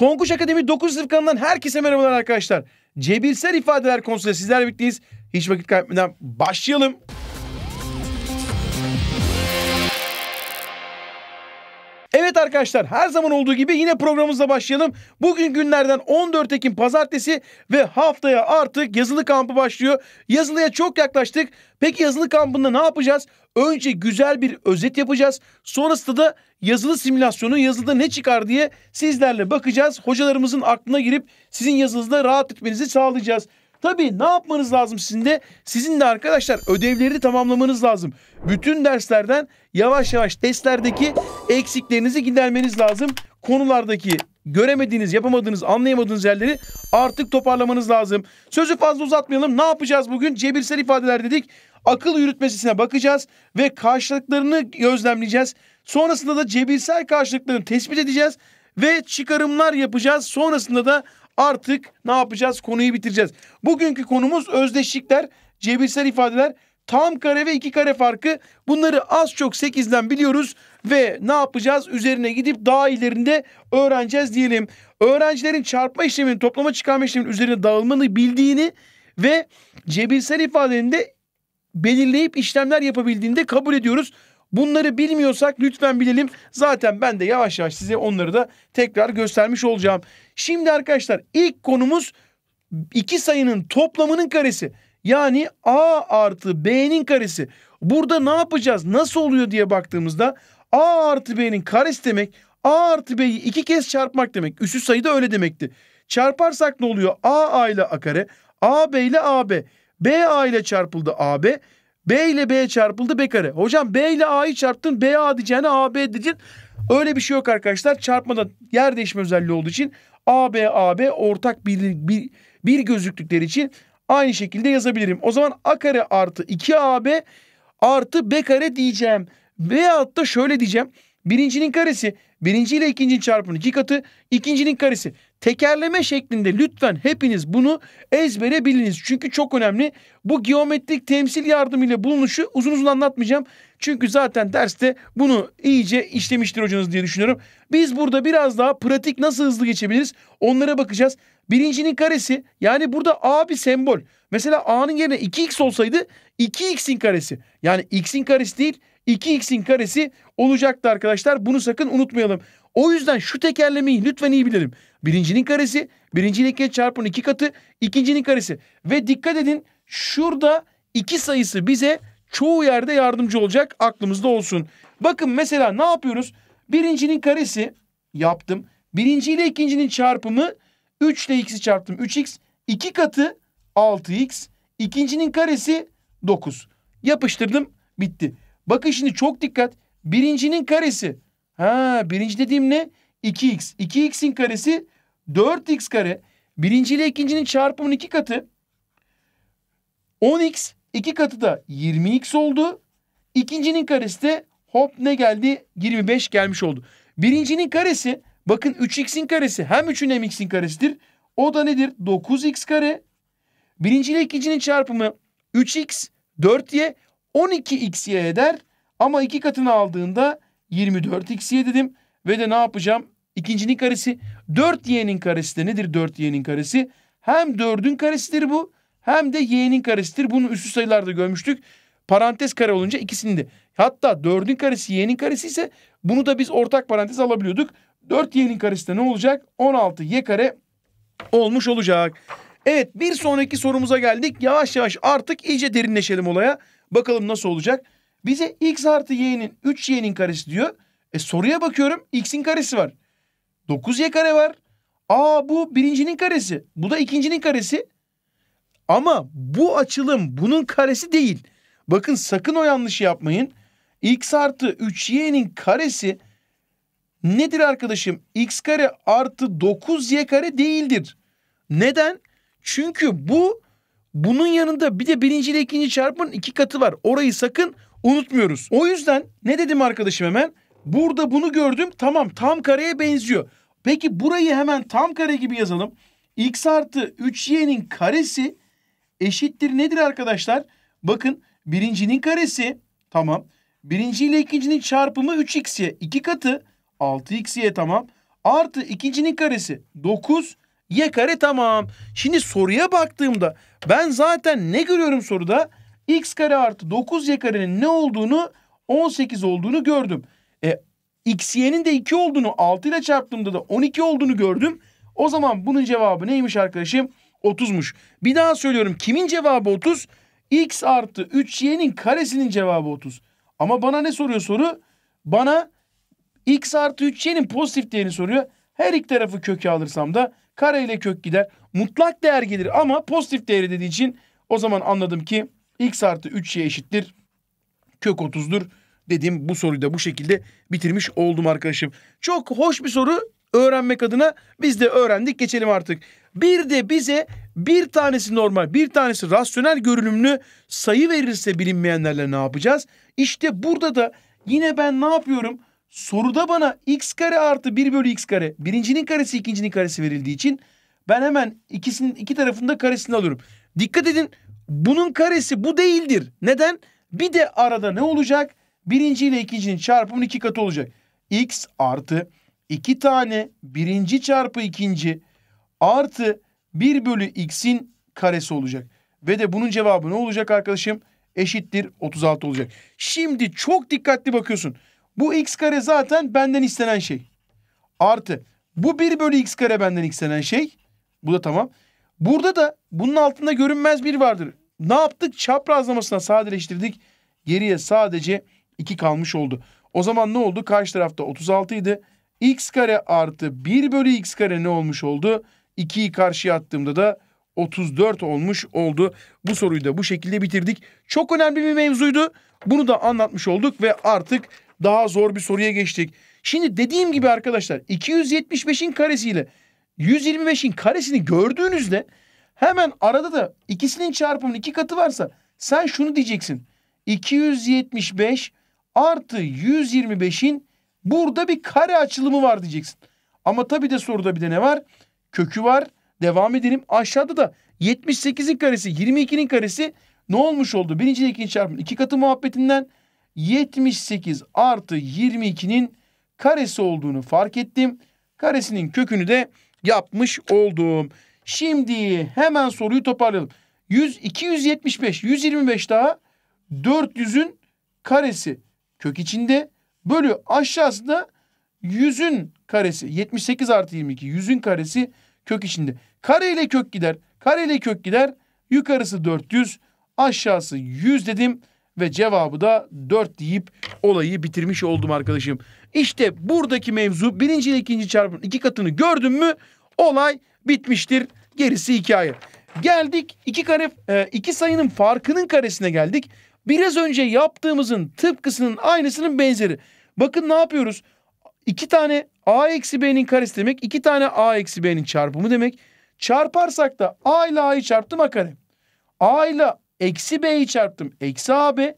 Tonguç Akademi 9 sınıf kanalından herkese merhabalar arkadaşlar. Cebirsel ifadeler konusunda sizlerle birlikteyiz. Hiç vakit kaybetmeden başlayalım. arkadaşlar her zaman olduğu gibi yine programımızla başlayalım. Bugün günlerden 14 Ekim pazartesi ve haftaya artık yazılı kampı başlıyor. Yazılıya çok yaklaştık. Peki yazılı kampında ne yapacağız? Önce güzel bir özet yapacağız. Sonrasında da yazılı simülasyonu yazılıda ne çıkar diye sizlerle bakacağız. Hocalarımızın aklına girip sizin yazınızda rahat etmenizi sağlayacağız. Tabii ne yapmanız lazım sizin de? Sizin de arkadaşlar ödevleri tamamlamanız lazım. Bütün derslerden yavaş yavaş testlerdeki eksiklerinizi gidermeniz lazım. Konulardaki göremediğiniz, yapamadığınız, anlayamadığınız yerleri artık toparlamanız lazım. Sözü fazla uzatmayalım. Ne yapacağız bugün? Cebirsel ifadeler dedik. Akıl yürütmesine bakacağız ve karşılıklarını gözlemleyeceğiz. Sonrasında da cebirsel karşılıklarını tespit edeceğiz ve çıkarımlar yapacağız. Sonrasında da artık ne yapacağız? Konuyu bitireceğiz. Bugünkü konumuz özdeşlikler, cebirsel ifadeler, tam kare ve iki kare farkı. Bunları az çok 8'den biliyoruz ve ne yapacağız? Üzerine gidip daha ilerinde öğreneceğiz diyelim. Öğrencilerin çarpma işleminin, toplama çıkarma işleminin üzerine dağılmanı bildiğini ve cebirsel ifadenin belirleyip işlemler yapabildiğini de kabul ediyoruz. Bunları bilmiyorsak lütfen bilelim. Zaten ben de yavaş yavaş size onları da tekrar göstermiş olacağım. Şimdi arkadaşlar ilk konumuz iki sayının toplamının karesi. Yani A artı B'nin karesi. Burada ne yapacağız? Nasıl oluyor diye baktığımızda A artı B'nin karesi demek A artı B'yi iki kez çarpmak demek. Üssü sayı da öyle demekti. Çarparsak ne oluyor? A A ile A kare. A B ile a B b A ile çarpıldı a b. B ile B çarpıldı B kare. Hocam B ile A'yı çarptın B A diyeceğine A B diyeceksin. Öyle bir şey yok arkadaşlar. Çarpmada yer değişme özelliği olduğu için A B A B ortak bir, bir, bir gözüktükleri için aynı şekilde yazabilirim. O zaman A kare artı 2 A B artı B kare diyeceğim. Veyahut da şöyle diyeceğim. Birincinin karesi. Birinci ile ikincinin çarpımının iki katı. ikincinin karesi. Tekerleme şeklinde lütfen hepiniz bunu ezbere biliniz. Çünkü çok önemli. Bu geometrik temsil yardımıyla bulunuşu uzun uzun anlatmayacağım. Çünkü zaten derste bunu iyice işlemiştir hocanız diye düşünüyorum. Biz burada biraz daha pratik nasıl hızlı geçebiliriz onlara bakacağız. Birincinin karesi yani burada A bir sembol. Mesela A'nın yerine 2x olsaydı 2x'in karesi. Yani x'in karesi değil 2x'in karesi olacaktı arkadaşlar. Bunu sakın unutmayalım. O yüzden şu tekerlemeyi lütfen iyi bilelim. Birincinin karesi, birincinin iki çarpının iki katı, ikincinin karesi. Ve dikkat edin şurada iki sayısı bize çoğu yerde yardımcı olacak aklımızda olsun. Bakın mesela ne yapıyoruz? Birincinin karesi yaptım. Birinci ile ikincinin çarpımı 3 ile x'i çarptım. 3x iki katı 6x. İkincinin karesi 9. Yapıştırdım bitti. Bakın şimdi çok dikkat. Birincinin karesi. Ha birinci dediğim ne? 2x. 2x'in karesi 4x kare. Birinci ile ikincinin çarpımının iki katı. 10x iki katı da 20x oldu. İkincinin karesi de hop ne geldi? 25 gelmiş oldu. Birincinin karesi bakın 3x'in karesi hem 3'ün hem x'in karesidir. O da nedir? 9x kare. Birinci ile ikincinin çarpımı 3x 4y 12xy eder ama iki katını aldığında 24xy dedim. Ve de ne yapacağım? İkincinin karesi 4y'nin karesi de nedir 4y'nin karesi? Hem 4'ün karesidir bu hem de y'nin karesidir. Bunu üstü sayılarda görmüştük. Parantez kare olunca ikisini de. Hatta 4'ün karesi y'nin karesi ise bunu da biz ortak parantez alabiliyorduk. 4y'nin karesi de ne olacak? 16y kare olmuş olacak. Evet bir sonraki sorumuza geldik. Yavaş yavaş artık iyice derinleşelim olaya. Bakalım nasıl olacak? Bize x artı y'nin 3y'nin karesi diyor. E soruya bakıyorum x'in karesi var. 9y kare var. Aa bu birincinin karesi. Bu da ikincinin karesi. Ama bu açılım bunun karesi değil. Bakın sakın o yanlışı yapmayın. x artı 3y'nin karesi nedir arkadaşım? x kare artı 9y kare değildir. Neden? Çünkü bu bunun yanında bir de birinci ile ikinci çarpımın iki katı var. Orayı sakın unutmuyoruz. O yüzden ne dedim arkadaşım hemen? Burada bunu gördüm. Tamam tam kareye benziyor. Peki burayı hemen tam kare gibi yazalım. X artı 3y'nin karesi eşittir nedir arkadaşlar? Bakın birincinin karesi tamam. Birinci ile ikincinin çarpımı 3x'ye iki katı 6x'ye tamam. Artı ikincinin karesi 9 Y kare tamam. Şimdi soruya baktığımda ben zaten ne görüyorum soruda? X kare artı 9 Y karenin ne olduğunu 18 olduğunu gördüm. E, X Y'nin de 2 olduğunu 6 ile çarptığımda da 12 olduğunu gördüm. O zaman bunun cevabı neymiş arkadaşım? 30'muş. Bir daha söylüyorum kimin cevabı 30? X artı 3Y'nin karesinin cevabı 30. Ama bana ne soruyor soru? Bana X artı 3Y'nin pozitif değerini soruyor. Her iki tarafı köke alırsam da Kare ile kök gider. Mutlak değer gelir ama pozitif değeri dediği için o zaman anladım ki x artı 3y eşittir. Kök 30'dur dedim. Bu soruyu da bu şekilde bitirmiş oldum arkadaşım. Çok hoş bir soru öğrenmek adına biz de öğrendik geçelim artık. Bir de bize bir tanesi normal bir tanesi rasyonel görünümlü sayı verirse bilinmeyenlerle ne yapacağız? İşte burada da yine ben ne yapıyorum? soruda bana x kare artı 1 bölü x kare birincinin karesi ikincinin karesi verildiği için ben hemen ikisinin iki tarafında karesini alıyorum. Dikkat edin bunun karesi bu değildir. Neden? Bir de arada ne olacak? Birinci ile ikincinin çarpımının iki katı olacak. x artı iki tane birinci çarpı ikinci artı 1 bölü x'in karesi olacak. Ve de bunun cevabı ne olacak arkadaşım? Eşittir 36 olacak. Şimdi çok dikkatli bakıyorsun. Bu x kare zaten benden istenen şey. Artı bu 1 bölü x kare benden istenen şey. Bu da tamam. Burada da bunun altında görünmez bir vardır. Ne yaptık? Çaprazlamasına sadeleştirdik. Geriye sadece 2 kalmış oldu. O zaman ne oldu? Karşı tarafta 36 idi. x kare artı 1 bölü x kare ne olmuş oldu? 2'yi karşıya attığımda da 34 olmuş oldu. Bu soruyu da bu şekilde bitirdik. Çok önemli bir mevzuydu. Bunu da anlatmış olduk ve artık daha zor bir soruya geçtik. Şimdi dediğim gibi arkadaşlar 275'in karesiyle 125'in karesini gördüğünüzde hemen arada da ikisinin çarpımının iki katı varsa sen şunu diyeceksin. 275 artı 125'in burada bir kare açılımı var diyeceksin. Ama tabi de soruda bir de ne var? Kökü var. Devam edelim. Aşağıda da 78'in karesi 22'nin karesi ne olmuş oldu? Birinci ile ikinci çarpımın iki katı muhabbetinden 78 artı 22'nin karesi olduğunu fark ettim. Karesinin kökünü de yapmış oldum. Şimdi hemen soruyu toparlayalım. 100, 275, 125 daha 400'ün karesi kök içinde bölü aşağısında 100'ün karesi 78 artı 22 100'ün karesi kök içinde. Kare ile kök gider. Kare ile kök gider. Yukarısı 400 aşağısı 100 dedim ve cevabı da dört deyip olayı bitirmiş oldum arkadaşım. İşte buradaki mevzu birinci ile ikinci çarpımın iki katını gördün mü olay bitmiştir. Gerisi hikaye. Geldik iki kare e, iki sayının farkının karesine geldik. Biraz önce yaptığımızın tıpkısının aynısının benzeri. Bakın ne yapıyoruz? İki tane a eksi b'nin karesi demek. iki tane a eksi b'nin çarpımı demek. Çarparsak da a ile a'yı çarptım a kare. a ile Eksi B'yi çarptım. Eksi AB.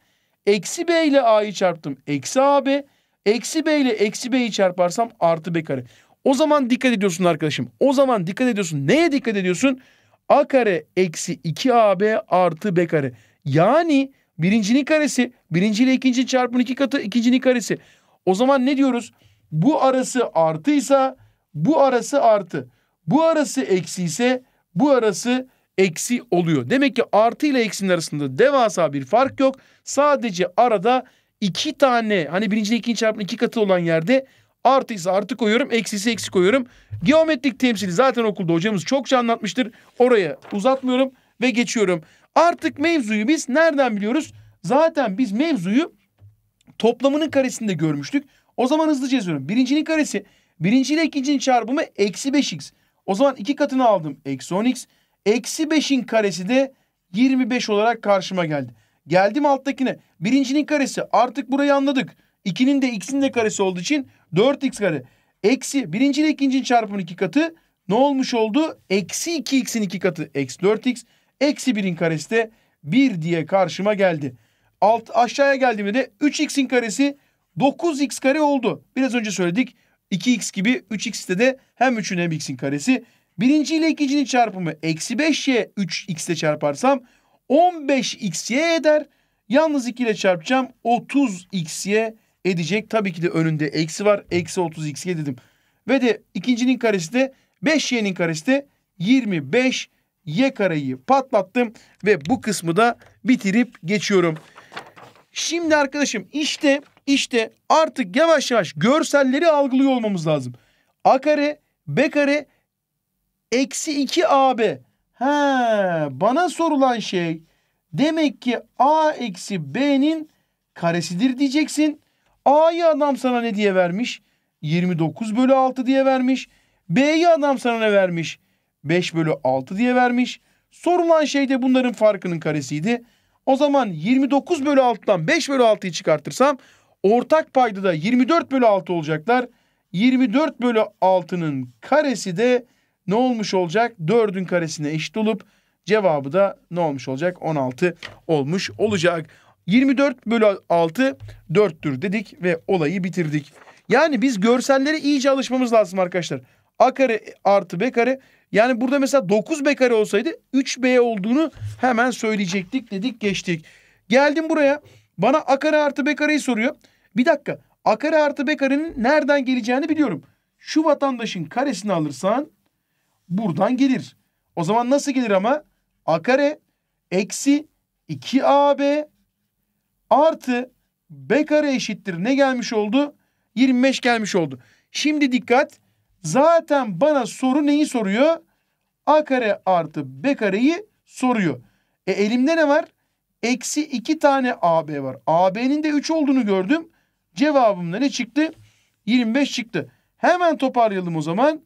Eksi B ile A'yı çarptım. Eksi AB. Eksi B ile eksi B'yi çarparsam artı B kare. O zaman dikkat ediyorsun arkadaşım. O zaman dikkat ediyorsun. Neye dikkat ediyorsun? A kare eksi 2AB artı B kare. Yani birincinin karesi. Birinci ile ikinci çarpımın iki katı ikincinin karesi. O zaman ne diyoruz? Bu arası artıysa bu arası artı. Bu arası eksi ise bu arası eksi oluyor. Demek ki artı ile eksinin arasında devasa bir fark yok. Sadece arada iki tane hani birinci ile ikinci çarpımın iki katı olan yerde artıysa artı koyuyorum eksisi eksi koyuyorum. Geometrik temsili zaten okulda hocamız çokça anlatmıştır. Oraya uzatmıyorum ve geçiyorum. Artık mevzuyu biz nereden biliyoruz? Zaten biz mevzuyu toplamının karesinde görmüştük. O zaman hızlıca yazıyorum. Birincinin karesi birinci ile ikincinin çarpımı eksi 5x. O zaman iki katını aldım eksi 10x. Eksi 5'in karesi de 25 olarak karşıma geldi. Geldim alttakine. Birincinin karesi artık burayı anladık. 2'nin de x'in de karesi olduğu için 4x kare. Eksi birinci ile ikincinin çarpımının iki katı ne olmuş oldu? Eksi 2x'in iki katı eksi 4x. Eksi 1'in karesi de 1 diye karşıma geldi. Alt aşağıya geldiğimde de 3x'in karesi 9x kare oldu. Biraz önce söyledik. 2x gibi 3x'te de hem 3'ün hem x'in karesi Birinci ile ikincinin çarpımı eksi 5y 3x ile çarparsam 15xy eder. Yalnız 2 ile çarpacağım 30xy edecek. Tabii ki de önünde eksi var. Eksi 30xy dedim. Ve de ikincinin karesi de 5y'nin karesi de 25 y kareyi patlattım ve bu kısmı da bitirip geçiyorum. Şimdi arkadaşım işte işte artık yavaş yavaş görselleri algılıyor olmamız lazım. A kare, B kare Eksi 2 AB. He, bana sorulan şey demek ki A eksi B'nin karesidir diyeceksin. A'yı adam sana ne diye vermiş? 29 bölü 6 diye vermiş. B'yi adam sana ne vermiş? 5 bölü 6 diye vermiş. Sorulan şey de bunların farkının karesiydi. O zaman 29 bölü 6'dan 5 bölü 6'yı çıkartırsam ortak payda da 24 bölü 6 olacaklar. 24 bölü 6'nın karesi de ne olmuş olacak? 4'ün karesine eşit olup cevabı da ne olmuş olacak? 16 olmuş olacak. 24 bölü 6 4'tür dedik ve olayı bitirdik. Yani biz görsellere iyice alışmamız lazım arkadaşlar. A kare artı B kare. Yani burada mesela 9 B kare olsaydı 3 B olduğunu hemen söyleyecektik dedik geçtik. Geldim buraya. Bana A kare artı B kareyi soruyor. Bir dakika. A kare artı B karenin nereden geleceğini biliyorum. Şu vatandaşın karesini alırsan buradan gelir. O zaman nasıl gelir ama? A kare eksi 2AB artı B kare eşittir. Ne gelmiş oldu? 25 gelmiş oldu. Şimdi dikkat. Zaten bana soru neyi soruyor? A kare artı B kareyi soruyor. E elimde ne var? Eksi 2 tane AB var. AB'nin de 3 olduğunu gördüm. Cevabımda ne çıktı? 25 çıktı. Hemen toparlayalım o zaman.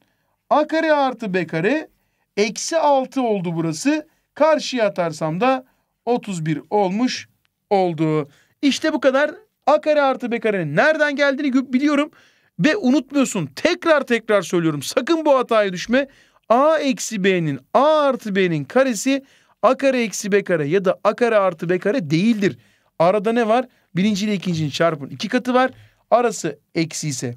A kare artı B kare eksi 6 oldu burası. Karşıya atarsam da 31 olmuş oldu. İşte bu kadar. A kare artı B karenin nereden geldiğini biliyorum. Ve unutmuyorsun tekrar tekrar söylüyorum sakın bu hataya düşme. A eksi B'nin A artı B'nin karesi A kare eksi B kare ya da A kare artı B kare değildir. Arada ne var? Birinci ile ikincinin çarpın iki katı var. Arası eksi ise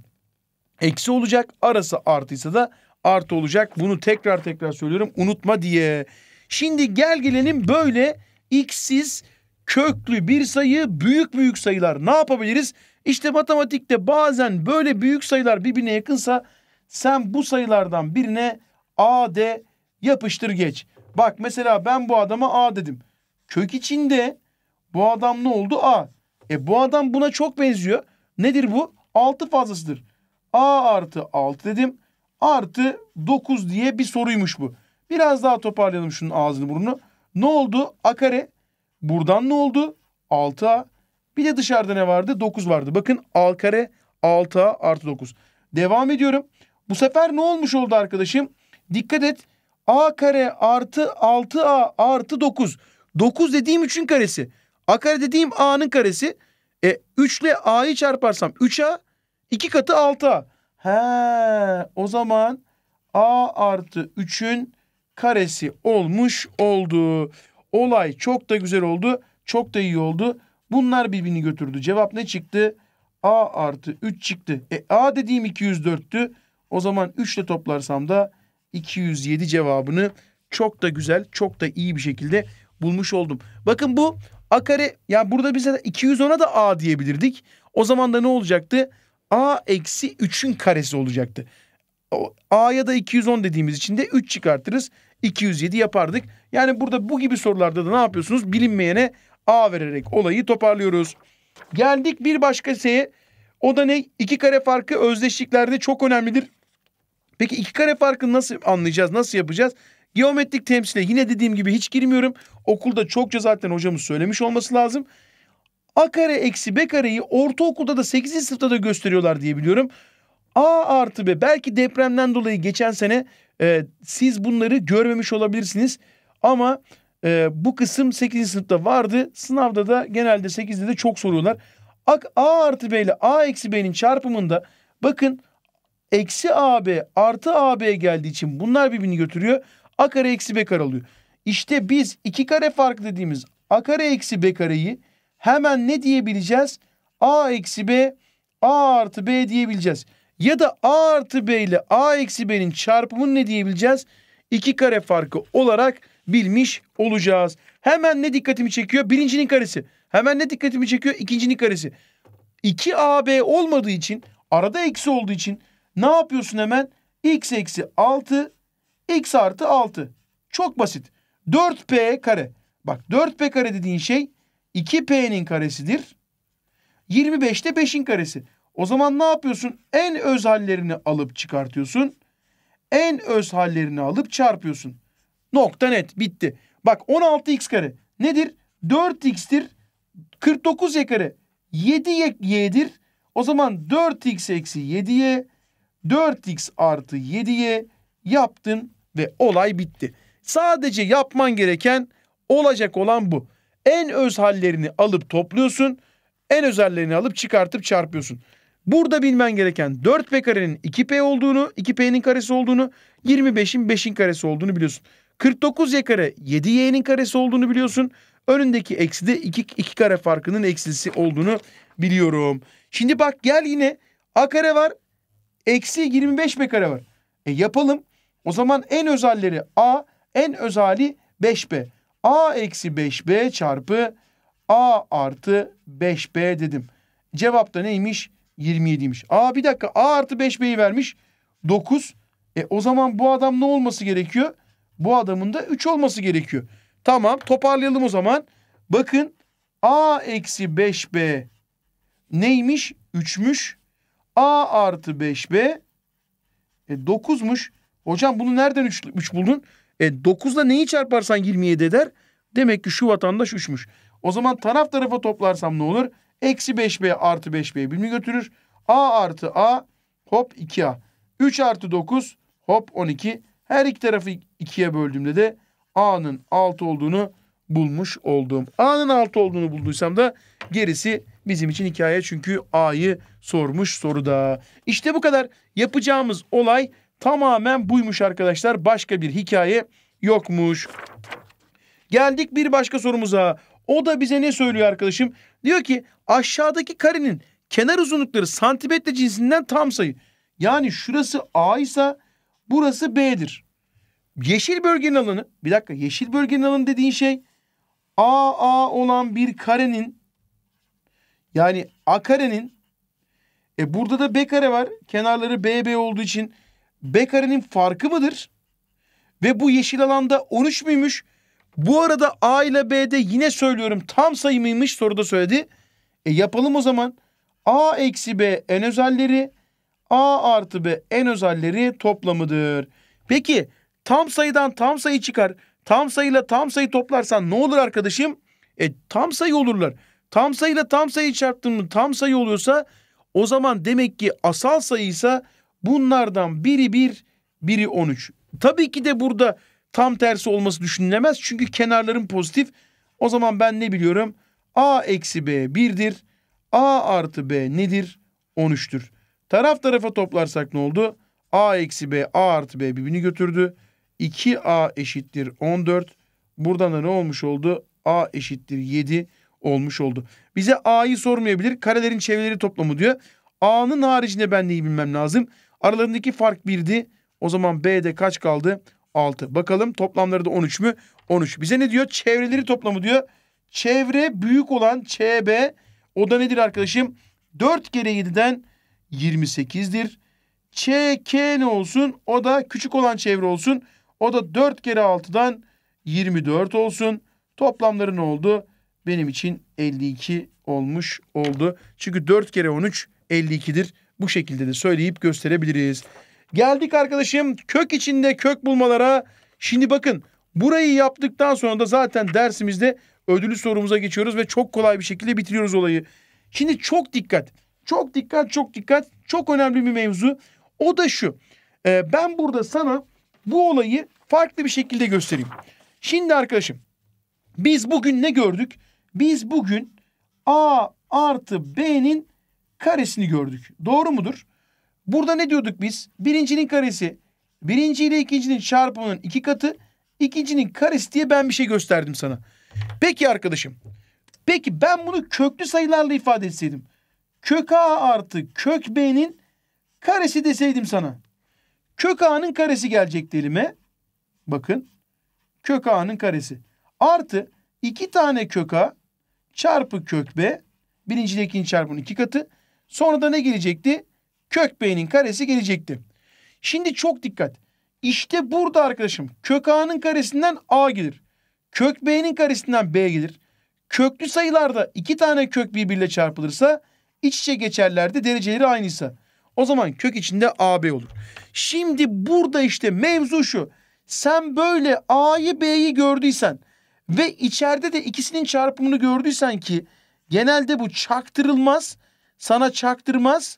eksi olacak. Arası artıysa da artı olacak. Bunu tekrar tekrar söylüyorum unutma diye. Şimdi gel gelelim böyle x'siz köklü bir sayı büyük büyük sayılar ne yapabiliriz? İşte matematikte bazen böyle büyük sayılar birbirine yakınsa sen bu sayılardan birine A de yapıştır geç. Bak mesela ben bu adama A dedim. Kök içinde bu adam ne oldu? A. E bu adam buna çok benziyor. Nedir bu? 6 fazlasıdır. A artı 6 dedim artı 9 diye bir soruymuş bu. Biraz daha toparlayalım şunun ağzını burnunu. Ne oldu? A kare. Buradan ne oldu? 6A. Bir de dışarıda ne vardı? 9 vardı. Bakın A kare 6A artı 9. Devam ediyorum. Bu sefer ne olmuş oldu arkadaşım? Dikkat et. A kare artı 6A artı 9. 9 dediğim 3'ün karesi. A kare dediğim A'nın karesi. E, 3 ile A'yı çarparsam 3A 2 katı 6A. He o zaman a artı 3'ün karesi olmuş oldu. Olay çok da güzel oldu. Çok da iyi oldu. Bunlar birbirini götürdü. Cevap ne çıktı? A artı 3 çıktı. E A dediğim 204'tü. O zaman 3 ile toplarsam da 207 cevabını çok da güzel, çok da iyi bir şekilde bulmuş oldum. Bakın bu A kare yani burada bize 210'a da A diyebilirdik. O zaman da ne olacaktı? a eksi 3'ün karesi olacaktı. A'ya da 210 dediğimiz için de 3 çıkartırız. 207 yapardık. Yani burada bu gibi sorularda da ne yapıyorsunuz? Bilinmeyene A vererek olayı toparlıyoruz. Geldik bir başka şeye. O da ne? İki kare farkı özdeşliklerde çok önemlidir. Peki iki kare farkını nasıl anlayacağız? Nasıl yapacağız? Geometrik temsile yine dediğim gibi hiç girmiyorum. Okulda çokça zaten hocamız söylemiş olması lazım. A kare eksi B kareyi ortaokulda da 8. sınıfta da gösteriyorlar diye biliyorum. A artı B belki depremden dolayı geçen sene e, siz bunları görmemiş olabilirsiniz. Ama e, bu kısım 8. sınıfta vardı. Sınavda da genelde 8'de de çok soruyorlar. A, A artı B ile A eksi B'nin çarpımında bakın eksi AB artı AB geldiği için bunlar birbirini götürüyor. A kare eksi B kare oluyor. İşte biz iki kare farkı dediğimiz A kare eksi B kareyi hemen ne diyebileceğiz? A eksi B, A artı B diyebileceğiz. Ya da A artı B ile A eksi B'nin çarpımını ne diyebileceğiz? 2 kare farkı olarak bilmiş olacağız. Hemen ne dikkatimi çekiyor? Birincinin karesi. Hemen ne dikkatimi çekiyor? İkincinin karesi. 2AB olmadığı için arada eksi olduğu için ne yapıyorsun hemen? X eksi 6 X artı 6. Çok basit. 4P kare. Bak 4P kare dediğin şey 2P'nin karesidir. 25'te 5'in karesi. O zaman ne yapıyorsun? En öz hallerini alıp çıkartıyorsun. En öz hallerini alıp çarpıyorsun. Nokta net bitti. Bak 16x kare nedir? 4x'tir. 49y kare 7y'dir. O zaman 4x eksi 7y 4x artı 7y yaptın ve olay bitti. Sadece yapman gereken olacak olan bu. En öz hallerini alıp topluyorsun. En öz alıp çıkartıp çarpıyorsun. Burada bilmen gereken 4 p karenin 2p olduğunu, 2p'nin karesi olduğunu, 25'in 5'in karesi olduğunu biliyorsun. 49y kare 7y'nin karesi olduğunu biliyorsun. Önündeki eksi de 2, 2 kare farkının eksisi olduğunu biliyorum. Şimdi bak gel yine a kare var. Eksi 25 b kare var. E yapalım. O zaman en özelleri a, en özali 5b. A eksi 5B çarpı A artı 5B dedim. Cevap da neymiş? 27'ymiş. Aa bir dakika A artı 5B'yi vermiş. 9. E o zaman bu adam ne olması gerekiyor? Bu adamın da 3 olması gerekiyor. Tamam toparlayalım o zaman. Bakın A eksi 5B neymiş? 3'müş. A artı 5B e, 9'muş. Hocam bunu nereden 3, 3 buldun? E, 9'da neyi çarparsan 27 eder. Demek ki şu vatandaş 3'müş. O zaman taraf tarafa toplarsam ne olur? Eksi 5B artı 5B birini götürür. A artı A hop 2A. 3 artı 9 hop 12. Her iki tarafı 2'ye böldüğümde de A'nın 6 olduğunu bulmuş oldum. A'nın 6 olduğunu bulduysam da gerisi bizim için hikaye çünkü A'yı sormuş soruda. İşte bu kadar yapacağımız olay Tamamen buymuş arkadaşlar. Başka bir hikaye yokmuş. Geldik bir başka sorumuza. O da bize ne söylüyor arkadaşım? Diyor ki aşağıdaki karenin kenar uzunlukları santimetre cinsinden tam sayı. Yani şurası A ise burası B'dir. Yeşil bölgenin alanı bir dakika yeşil bölgenin alanı dediğin şey A A olan bir karenin yani A karenin e burada da B kare var. Kenarları B B olduğu için Bekare'nin farkı mıdır? Ve bu yeşil alanda 13 müymüş? Bu arada A ile B'de yine söylüyorum tam sayı mıymış soruda söyledi. E yapalım o zaman. A eksi B en özelleri A artı B en özelleri toplamıdır. Peki tam sayıdan tam sayı çıkar. Tam sayıyla tam sayı toplarsan ne olur arkadaşım? E tam sayı olurlar. Tam sayıyla tam sayı çarptığımda tam sayı oluyorsa o zaman demek ki asal sayıysa ise Bunlardan biri bir, biri 13. Tabii ki de burada tam tersi olması düşünülemez. Çünkü kenarların pozitif. O zaman ben ne biliyorum? A eksi B 1'dir. A artı B nedir? 13'tür. Taraf tarafa toplarsak ne oldu? A eksi B, A artı B birbirini götürdü. 2A eşittir 14. Buradan da ne olmuş oldu? A eşittir 7 olmuş oldu. Bize A'yı sormayabilir. Karelerin çevreleri toplamı diyor. A'nın haricinde ben neyi bilmem lazım? Aralarındaki fark 1'di. O zaman B'de kaç kaldı? 6. Bakalım toplamları da 13 mü? 13. Bize ne diyor? Çevreleri toplamı diyor. Çevre büyük olan ÇB. O da nedir arkadaşım? 4 kere 7'den 28'dir. ÇK ne olsun? O da küçük olan çevre olsun. O da 4 kere 6'dan 24 olsun. Toplamları ne oldu? Benim için 52 olmuş oldu. Çünkü 4 kere 13 52'dir bu şekilde de söyleyip gösterebiliriz. Geldik arkadaşım kök içinde kök bulmalara. Şimdi bakın burayı yaptıktan sonra da zaten dersimizde ödülü sorumuza geçiyoruz ve çok kolay bir şekilde bitiriyoruz olayı. Şimdi çok dikkat. Çok dikkat, çok dikkat. Çok önemli bir mevzu. O da şu. E, ben burada sana bu olayı farklı bir şekilde göstereyim. Şimdi arkadaşım biz bugün ne gördük? Biz bugün A artı B'nin karesini gördük. Doğru mudur? Burada ne diyorduk biz? Birincinin karesi. Birinci ile ikincinin çarpımının iki katı. ikincinin karesi diye ben bir şey gösterdim sana. Peki arkadaşım. Peki ben bunu köklü sayılarla ifade etseydim. Kök A artı kök B'nin karesi deseydim sana. Kök A'nın karesi gelecek elime. Bakın. Kök A'nın karesi. Artı iki tane kök A çarpı kök B. Birinci ile ikinci çarpımının iki katı. Sonra da ne gelecekti? Kök B'nin karesi gelecekti. Şimdi çok dikkat. İşte burada arkadaşım kök A'nın karesinden A gelir. Kök B'nin karesinden B gelir. Köklü sayılarda iki tane kök birbiriyle çarpılırsa iç içe geçerlerdi dereceleri aynıysa. O zaman kök içinde AB olur. Şimdi burada işte mevzu şu. Sen böyle A'yı B'yi gördüysen ve içeride de ikisinin çarpımını gördüysen ki genelde bu çaktırılmaz sana çaktırmaz.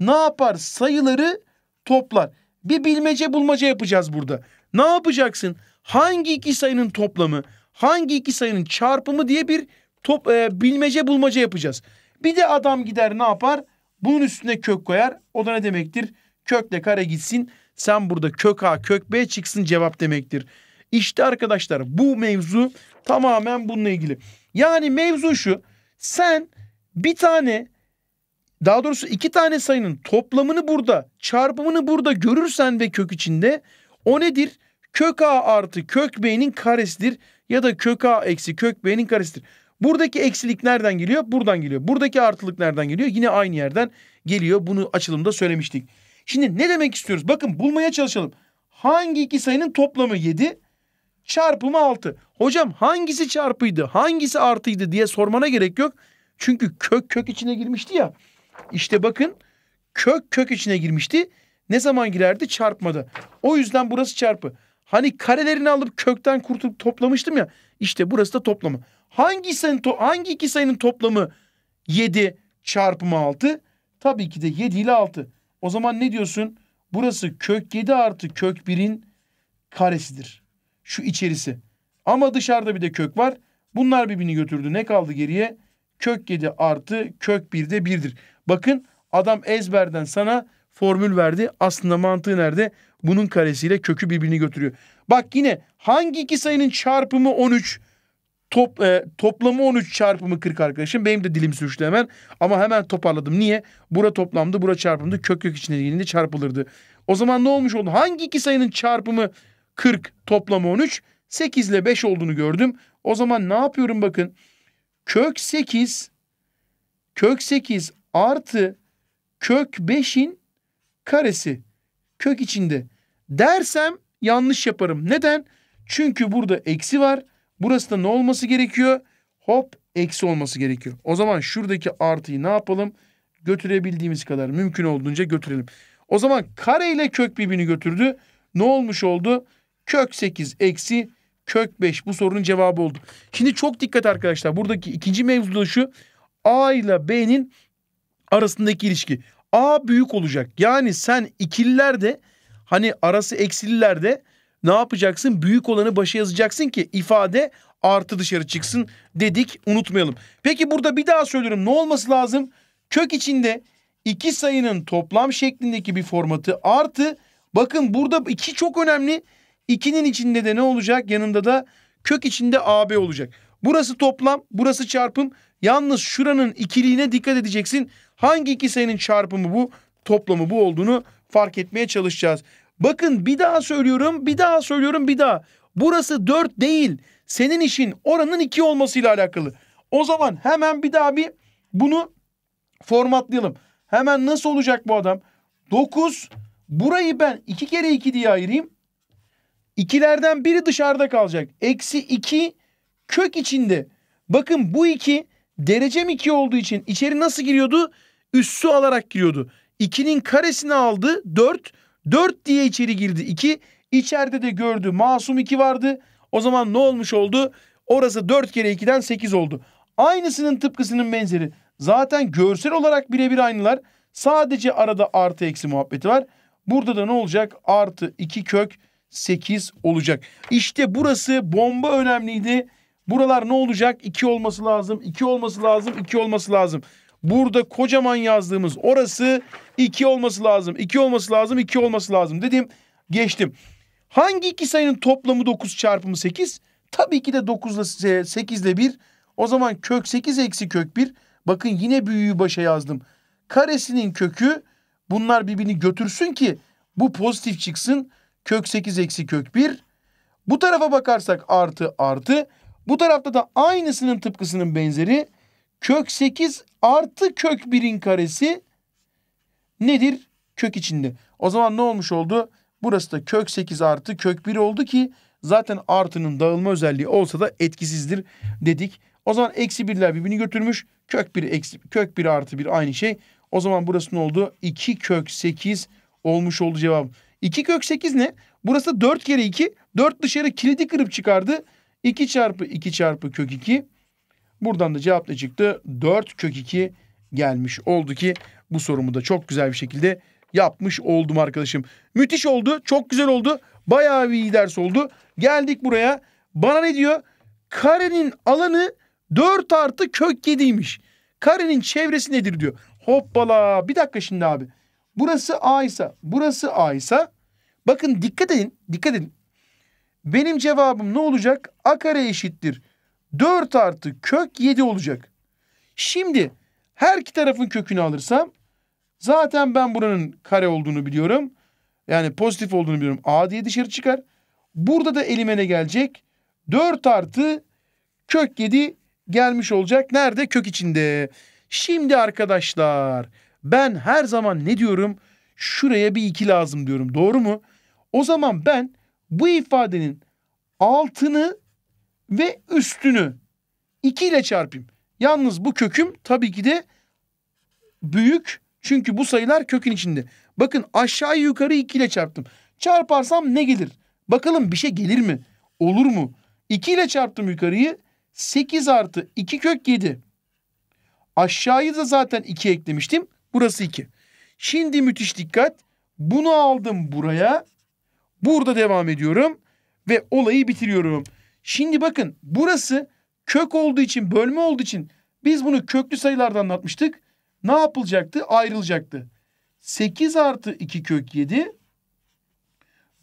Ne yapar? Sayıları toplar. Bir bilmece bulmaca yapacağız burada. Ne yapacaksın? Hangi iki sayının toplamı, hangi iki sayının çarpımı diye bir top e, bilmece bulmaca yapacağız. Bir de adam gider ne yapar? Bunun üstüne kök koyar. O da ne demektir? Kökle kare gitsin. Sen burada kök A kök B çıksın cevap demektir. İşte arkadaşlar bu mevzu tamamen bununla ilgili. Yani mevzu şu. Sen bir tane daha doğrusu iki tane sayının toplamını burada, çarpımını burada görürsen ve kök içinde o nedir? Kök A artı kök B'nin karesidir ya da kök A eksi kök B'nin karesidir. Buradaki eksilik nereden geliyor? Buradan geliyor. Buradaki artılık nereden geliyor? Yine aynı yerden geliyor. Bunu açılımda söylemiştik. Şimdi ne demek istiyoruz? Bakın bulmaya çalışalım. Hangi iki sayının toplamı 7? Çarpımı 6. Hocam hangisi çarpıydı? Hangisi artıydı diye sormana gerek yok. Çünkü kök kök içine girmişti ya. İşte bakın kök kök içine girmişti. Ne zaman girerdi? çarpmadı. O yüzden burası çarpı. Hani karelerini alıp kökten kurtulup toplamıştım ya. İşte burası da toplamı. Hangi to, hangi iki sayının toplamı 7 çarpımı 6? Tabii ki de 7 ile 6. O zaman ne diyorsun? Burası kök 7 artı kök 1'in karesidir. Şu içerisi. Ama dışarıda bir de kök var. Bunlar birbirini götürdü. Ne kaldı geriye? Kök 7 artı kök 1 de 1'dir. Bakın adam ezberden sana formül verdi. Aslında mantığı nerede? Bunun karesiyle kökü birbirini götürüyor. Bak yine hangi iki sayının çarpımı 13 top, e, toplamı 13 çarpımı 40 arkadaşım. Benim de dilim sürçtü hemen. Ama hemen toparladım. Niye? Bura toplamdı, bura çarpımdı. Kök kök içine gelince çarpılırdı. O zaman ne olmuş oldu? Hangi iki sayının çarpımı 40 toplamı 13? 8 ile 5 olduğunu gördüm. O zaman ne yapıyorum bakın. Kök 8 kök 8 artı kök 5'in karesi kök içinde dersem yanlış yaparım. Neden? Çünkü burada eksi var. Burası da ne olması gerekiyor? Hop eksi olması gerekiyor. O zaman şuradaki artıyı ne yapalım? Götürebildiğimiz kadar mümkün olduğunca götürelim. O zaman kare ile kök birbirini götürdü. Ne olmuş oldu? Kök 8 eksi kök 5 bu sorunun cevabı oldu. Şimdi çok dikkat arkadaşlar. Buradaki ikinci mevzu şu. A ile B'nin arasındaki ilişki. A büyük olacak. Yani sen ikililerde hani arası eksililerde ne yapacaksın? Büyük olanı başa yazacaksın ki ifade artı dışarı çıksın dedik unutmayalım. Peki burada bir daha söylüyorum ne olması lazım? Kök içinde iki sayının toplam şeklindeki bir formatı artı bakın burada iki çok önemli. 2'nin içinde de ne olacak? Yanında da kök içinde AB olacak. Burası toplam, burası çarpım. Yalnız şuranın ikiliğine dikkat edeceksin. Hangi iki sayının çarpımı bu, toplamı bu olduğunu fark etmeye çalışacağız. Bakın bir daha söylüyorum, bir daha söylüyorum, bir daha. Burası 4 değil. Senin işin oranın 2 olmasıyla alakalı. O zaman hemen bir daha bir bunu formatlayalım. Hemen nasıl olacak bu adam? 9 burayı ben 2 kere 2 diye ayırayım. İkilerden biri dışarıda kalacak. Eksi 2 kök içinde. Bakın bu 2 derecem 2 olduğu için içeri nasıl giriyordu? Üssü alarak giriyordu. 2'nin karesini aldı 4. 4 diye içeri girdi 2. İçeride de gördü masum 2 vardı. O zaman ne olmuş oldu? Orası 4 kere 2'den 8 oldu. Aynısının tıpkısının benzeri. Zaten görsel olarak birebir aynılar. Sadece arada artı eksi muhabbeti var. Burada da ne olacak? Artı 2 kök 8 olacak. İşte burası bomba önemliydi. Buralar ne olacak? 2 olması lazım, 2 olması lazım, 2 olması lazım. Burada kocaman yazdığımız orası 2 olması lazım, 2 olması lazım, 2 olması lazım dedim. Geçtim. Hangi iki sayının toplamı 9 çarpımı 8? Tabii ki de 9 ile 8 ile 1. O zaman kök 8 eksi kök 1. Bakın yine büyüğü başa yazdım. Karesinin kökü bunlar birbirini götürsün ki bu pozitif çıksın. Kök 8 eksi kök 1. Bu tarafa bakarsak artı artı. Bu tarafta da aynısının tıpkısının benzeri kök 8 artı kök 1'in karesi nedir? Kök içinde. O zaman ne olmuş oldu? Burası da kök 8 artı kök 1 oldu ki zaten artının dağılma özelliği olsa da etkisizdir dedik. O zaman eksi 1'ler birbirini götürmüş. Kök 1 eksi, kök 1 artı 1 aynı şey. O zaman burası ne oldu? 2 kök 8 olmuş oldu cevap. 2 kök 8 ne? Burası 4 kere 2. 4 dışarı kilidi kırıp çıkardı. 2 çarpı 2 çarpı kök 2. Buradan da cevap ne çıktı? 4 kök 2 gelmiş oldu ki bu sorumu da çok güzel bir şekilde yapmış oldum arkadaşım. Müthiş oldu. Çok güzel oldu. Bayağı bir iyi ders oldu. Geldik buraya. Bana ne diyor? Karenin alanı 4 artı kök 7'ymiş. Karenin çevresi nedir diyor. Hoppala. Bir dakika şimdi abi. Burası A ise, burası A ise bakın dikkat edin. Dikkat edin. Benim cevabım ne olacak? A kare eşittir. 4 artı kök 7 olacak. Şimdi her iki tarafın kökünü alırsam zaten ben buranın kare olduğunu biliyorum. Yani pozitif olduğunu biliyorum. A diye dışarı çıkar. Burada da elime ne gelecek? 4 artı kök 7 gelmiş olacak. Nerede? Kök içinde. Şimdi arkadaşlar ben her zaman ne diyorum? Şuraya bir 2 lazım diyorum. Doğru mu? O zaman ben bu ifadenin altını ve üstünü 2 ile çarpayım. Yalnız bu köküm tabii ki de büyük çünkü bu sayılar kökün içinde. Bakın aşağı yukarı 2 ile çarptım. Çarparsam ne gelir? Bakalım bir şey gelir mi? Olur mu? 2 ile çarptım yukarıyı. 8 artı 2 kök 7. Aşağıyı da zaten 2 eklemiştim. Burası 2. Şimdi müthiş dikkat. Bunu aldım buraya. Burada devam ediyorum ve olayı bitiriyorum. Şimdi bakın burası kök olduğu için bölme olduğu için biz bunu köklü sayılardan anlatmıştık. Ne yapılacaktı? Ayrılacaktı. 8 artı 2 kök 7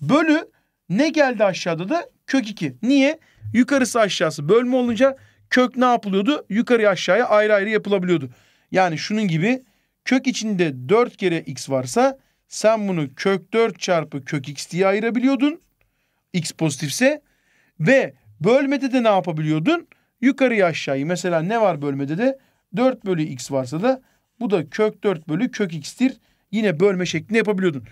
bölü ne geldi aşağıda da? Kök 2. Niye? Yukarısı aşağısı bölme olunca kök ne yapılıyordu? Yukarı aşağıya ayrı ayrı yapılabiliyordu. Yani şunun gibi kök içinde 4 kere x varsa sen bunu kök 4 çarpı kök x diye ayırabiliyordun. X pozitifse ve bölmede de ne yapabiliyordun? Yukarıya aşağıyı. Mesela ne var bölmede de? 4 bölü x varsa da bu da kök 4 bölü kök x'tir. Yine bölme şeklinde yapabiliyordun.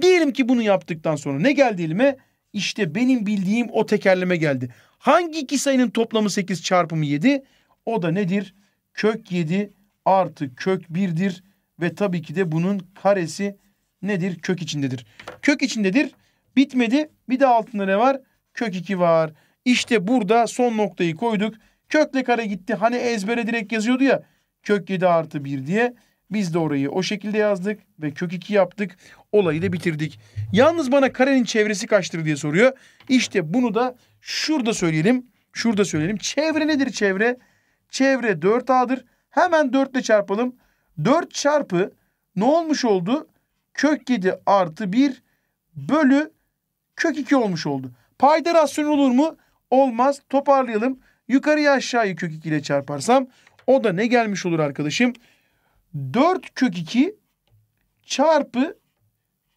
Diyelim ki bunu yaptıktan sonra ne geldi elime? İşte benim bildiğim o tekerleme geldi. Hangi iki sayının toplamı 8 çarpımı 7? O da nedir? Kök 7 artı kök 1'dir. Ve tabii ki de bunun karesi nedir? Kök içindedir. Kök içindedir. Bitmedi. Bir de altında ne var? Kök 2 var. İşte burada son noktayı koyduk. Kökle kare gitti. Hani ezbere direkt yazıyordu ya. Kök 7 artı 1 diye. Biz de orayı o şekilde yazdık ve kök 2 yaptık. Olayı da bitirdik. Yalnız bana karenin çevresi kaçtır diye soruyor. İşte bunu da şurada söyleyelim. Şurada söyleyelim. Çevre nedir çevre? Çevre 4A'dır. Hemen 4 ile çarpalım. 4 çarpı ne olmuş oldu? kök 7 artı 1 bölü kök 2 olmuş oldu. Payda rasyon olur mu? Olmaz. Toparlayalım. Yukarıya aşağıyı kök 2 ile çarparsam o da ne gelmiş olur arkadaşım? 4 kök 2 çarpı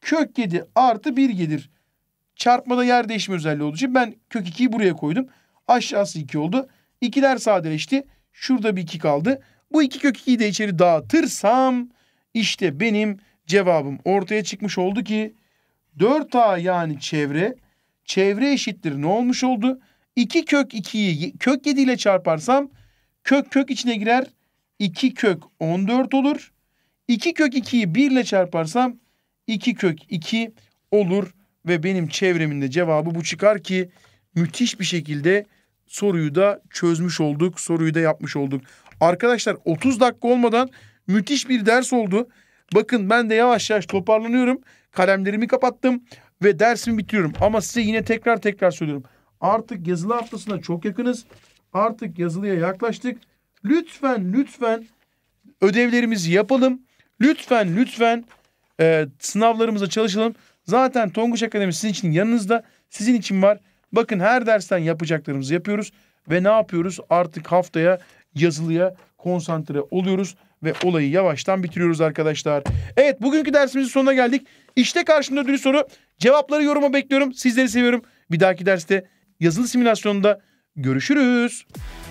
kök 7 artı 1 gelir. Çarpmada yer değişme özelliği olduğu için ben kök 2'yi buraya koydum. Aşağısı 2 oldu. 2'ler sadeleşti. Şurada bir 2 kaldı. Bu 2 kök 2'yi de içeri dağıtırsam işte benim cevabım ortaya çıkmış oldu ki 4A yani çevre çevre eşittir ne olmuş oldu? 2 kök 2'yi kök 7 ile çarparsam kök kök içine girer 2 kök 14 olur. 2 kök 2'yi 1 ile çarparsam 2 kök 2 olur ve benim çevreminde cevabı bu çıkar ki müthiş bir şekilde soruyu da çözmüş olduk, soruyu da yapmış olduk. Arkadaşlar 30 dakika olmadan müthiş bir ders oldu. Bakın ben de yavaş yavaş toparlanıyorum. Kalemlerimi kapattım ve dersimi bitiriyorum. Ama size yine tekrar tekrar söylüyorum. Artık yazılı haftasına çok yakınız. Artık yazılıya yaklaştık. Lütfen lütfen ödevlerimizi yapalım. Lütfen lütfen e, sınavlarımıza çalışalım. Zaten Tonguç Akademi sizin için yanınızda. Sizin için var. Bakın her dersten yapacaklarımızı yapıyoruz. Ve ne yapıyoruz? Artık haftaya yazılıya konsantre oluyoruz ve olayı yavaştan bitiriyoruz arkadaşlar. Evet bugünkü dersimizin sonuna geldik. İşte karşımda ödülü soru. Cevapları yoruma bekliyorum. Sizleri seviyorum. Bir dahaki derste yazılı simülasyonda görüşürüz.